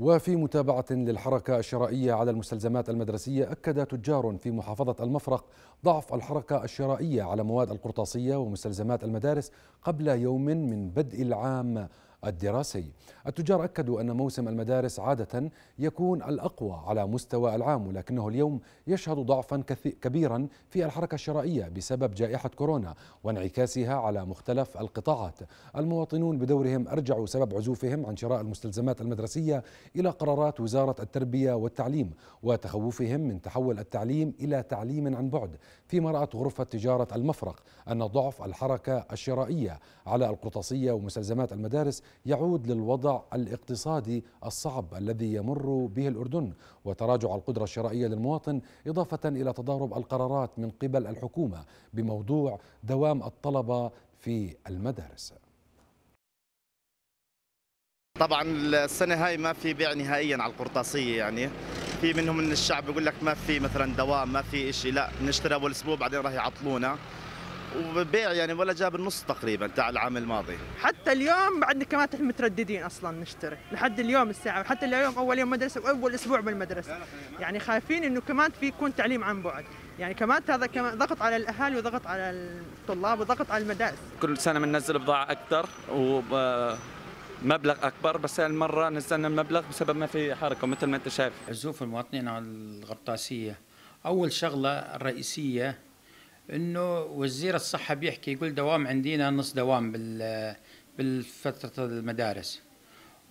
وفي متابعة للحركة الشرائية على المستلزمات المدرسية أكد تجار في محافظة المفرق ضعف الحركة الشرائية على مواد القرطاسية ومستلزمات المدارس قبل يوم من بدء العام الدراسي التجار أكدوا أن موسم المدارس عادة يكون الأقوى على مستوى العام ولكنه اليوم يشهد ضعفا كبيرا في الحركة الشرائية بسبب جائحة كورونا وانعكاسها على مختلف القطاعات المواطنون بدورهم أرجعوا سبب عزوفهم عن شراء المستلزمات المدرسية إلى قرارات وزارة التربية والتعليم وتخوفهم من تحول التعليم إلى تعليم عن بعد فيما رأت غرفة تجارة المفرق أن ضعف الحركة الشرائية على القرطاسية ومستلزمات المدارس يعود للوضع الاقتصادي الصعب الذي يمر به الأردن وتراجع القدرة الشرائية للمواطن إضافة إلى تضارب القرارات من قبل الحكومة بموضوع دوام الطلبة في المدارس طبعا السنه هاي ما في بيع نهائيا على القرطاسيه يعني في منهم من الشعب يقول لك ما في مثلا دوام ما في شيء لا بنشتري اول اسبوع بعدين راح يعطلونا وبيع يعني ولا جاب النص تقريبا تاع العام الماضي حتى اليوم بعدنا كمان احنا مترددين اصلا نشتري لحد اليوم الساعه وحتى اليوم اول يوم مدرسه واول اسبوع بالمدرسه يعني خايفين انه كمان في يكون تعليم عن بعد يعني كمان هذا كمان ضغط على الاهالي وضغط على الطلاب وضغط على المدارس كل سنه بننزل بضاعه اكثر ومبلغ اكبر بس هالمره نزلنا المبلغ بسبب ما في حركه مثل ما انت شايف عزوف المواطنين على الغطاسيه اول شغله الرئيسيه انه وزير الصحه بيحكي يقول دوام عندنا نص دوام بال بالفتره المدارس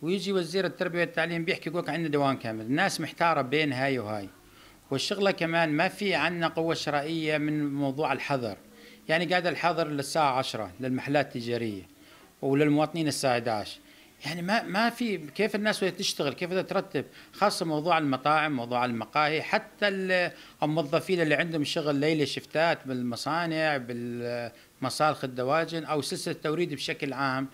ويجي وزير التربيه والتعليم بيحكي يقول عندنا دوام كامل الناس محتاره بين هاي وهاي والشغله كمان ما في عندنا قوه شرائيه من موضوع الحظر يعني قاعد الحظر للساعه 10 للمحلات التجاريه وللمواطنين الساعه 11 يعني ما ما في كيف الناس وهي تشتغل كيف بدها ترتب خاصه موضوع المطاعم موضوع المقاهي حتى الموظفين اللي عندهم شغل ليله شفتات بالمصانع بالمصالخ الدواجن او سلسله التوريد بشكل عام